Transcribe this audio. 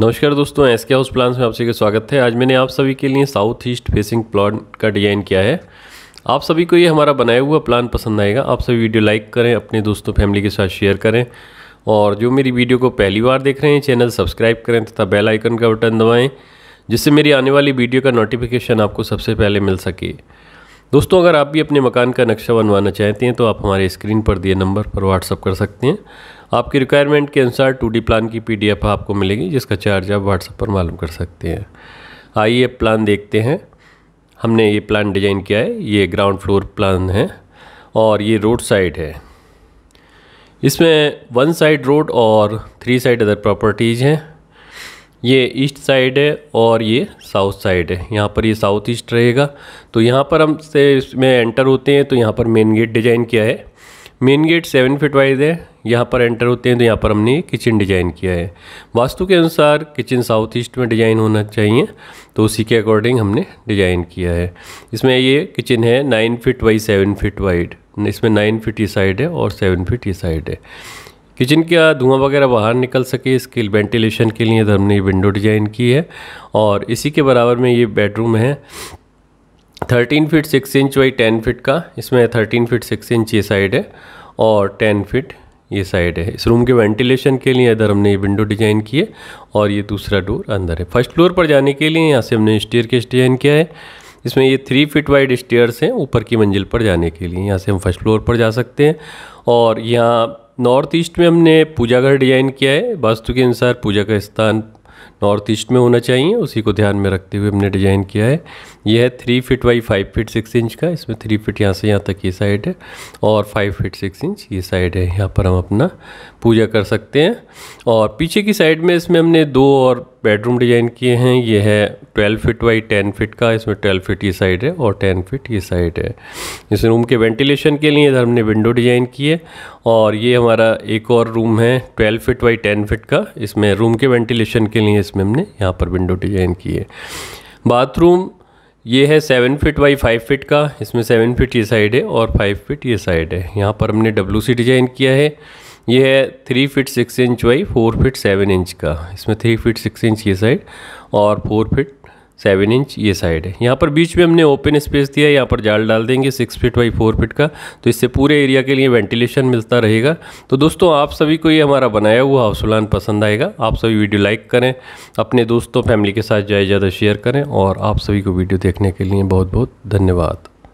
नमस्कार दोस्तों एस के हाउस प्लान्स में आप सभी का स्वागत है आज मैंने आप सभी के लिए साउथ ईस्ट फेसिंग प्लान का डिज़ाइन किया है आप सभी को ये हमारा बनाया हुआ प्लान पसंद आएगा आप सभी वीडियो लाइक करें अपने दोस्तों फैमिली के साथ शेयर करें और जो मेरी वीडियो को पहली बार देख रहे हैं चैनल सब्सक्राइब करें तथा बेल आइकन का बटन दबाएँ जिससे मेरी आने वाली वीडियो का नोटिफिकेशन आपको सबसे पहले मिल सके दोस्तों अगर आप भी अपने मकान का नक्शा बनवाना चाहते हैं तो आप हमारे स्क्रीन पर दिए नंबर पर व्हाट्सअप कर सकते हैं आपकी रिक्वायरमेंट के अनुसार टू प्लान की पी आपको मिलेगी जिसका चार्ज आप व्हाट्सअप पर मालूम कर सकते हैं आइए प्लान देखते हैं हमने ये प्लान डिज़ाइन किया है ये ग्राउंड फ्लोर प्लान है और ये रोड साइड है इसमें वन साइड रोड और थ्री साइड अदर प्रॉपर्टीज़ हैं ये ईस्ट साइड है और ये साउथ साइड है यहाँ पर ये साउथ ईस्ट रहेगा तो यहाँ पर हम से इसमें एंटर होते हैं तो यहाँ पर मेन गेट डिज़ाइन किया है main gate seven feet wise है यहाँ पर एंटर होते हैं तो यहाँ पर हमने किचन डिज़ाइन किया है वास्तु के अनुसार किचन साउथ ईस्ट में डिज़ाइन होना चाहिए तो उसी के अकॉर्डिंग हमने डिज़ाइन किया है इसमें ये किचन है nine feet by seven feet wide इसमें नाइन फिट ये साइड है और सेवन फिट ये साइड है किचन का धुआं वगैरह बाहर निकल सके इसके वेंटिलेशन के लिए हमने ये विंडो डिज़ाइन की है और इसी के बराबर में ये बेडरूम है thirteen feet six inch by ten feet का इसमें थर्टीन फिट सिक्स इंच ये साइड है और टेन फिट ये साइड है इस रूम के वेंटिलेशन के लिए इधर हमने ये विंडो डिज़ाइन की है और ये दूसरा डोर अंदर है फर्स्ट फ्लोर पर जाने के लिए यहाँ से हमने स्टेयर केस डिज़ाइन किया है इसमें ये थ्री फिट वाइड स्टेयर्स हैं ऊपर की मंजिल पर जाने के लिए यहाँ से हम फर्स्ट फ्लोर पर जा सकते हैं और यहाँ नॉर्थ ईस्ट में हमने पूजा घर डिजाइन किया है वास्तु के अनुसार पूजा का स्थान नॉर्थ ईस्ट में होना चाहिए उसी को ध्यान में रखते हुए हमने डिज़ाइन किया है यह है three feet by five feet six inch का इसमें थ्री फिट यहाँ से यहाँ तक ये साइड है और फाइव फिट सिक्स इंच ये साइड है यहाँ पर हम अपना पूजा कर सकते हैं और पीछे की साइड में इसमें हमने दो और बेडरूम डिज़ाइन किए हैं ये है 12 फिट बाई 10 फिट का इसमें 12 फिट ये साइड है और 10 फिट ये साइड है इस रूम के वेंटिलेशन के लिए इधर हमने विंडो डिज़ाइन किए और ये हमारा एक और रूम है 12 फिट बाई 10 फिट का इसमें रूम के वेंटिलेशन के लिए इसमें हमने यहाँ पर विंडो डिज़ाइन किए बाथरूम ये है seven feet by five feet का इसमें सेवन फिट ये साइड है और फाइव फिट ये साइड है यहाँ पर हमने डब्लू डिज़ाइन किया है ये है three feet six inch by four feet seven inch का इसमें थ्री फिट सिक्स इंच ये साइड और फोर फिट सेवन इंच ये साइड है यहाँ पर बीच में हमने ओपन स्पेस दिया है यहाँ पर जाल डाल देंगे six feet by four feet का तो इससे पूरे एरिया के लिए वेंटिलेशन मिलता रहेगा तो दोस्तों आप सभी को ये हमारा बनाया हुआ हाउस प्लान पसंद आएगा आप सभी वीडियो लाइक करें अपने दोस्तों फैमिली के साथ ज़्यादा ज़्यादा शेयर करें और आप सभी को वीडियो देखने के लिए बहुत बहुत धन्यवाद